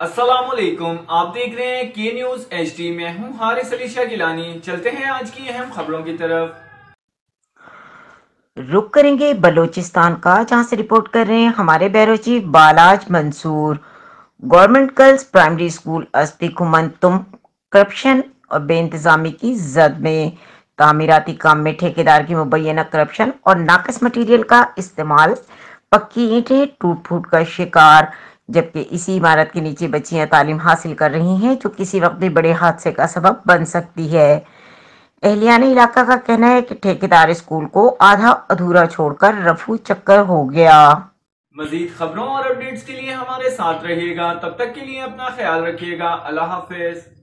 असलम आप देख रहे हैं के न्यूज एच डी में हूँ हारिस अली शाह गिलानी चलते हैं आज की अहम खबरों की तरफ रुक करेंगे बलूचिस्तान का जहां से रिपोर्ट कर रहे हैं हमारे बैरो चीफ बालाज Mansoor government girls primary school असली खुमन तुम करप्शन और बे इंतजामी की जद में तामीराती काम में ठेकेदार की मुबैना करप्शन और नाकस मटेरियल का इस्तेमाल पक्की ईंटें टूट फूट का शिकार जबकि इसी इमारत के नीचे बच्चियां तालीम हासिल कर रही हैं जो किसी वक्त भी बड़े हादसे का सबब बन सकती है एहलियान इलाका का कहना है कि ठेकेदार स्कूल को आधा अधूरा छोड़कर रफू चक्कर हो गया मजीद खबरों और अपडेट्स के लिए हमारे साथ रहिएगा तब तक के लिए अपना ख्याल रखिएगा अल्लाह हाफिज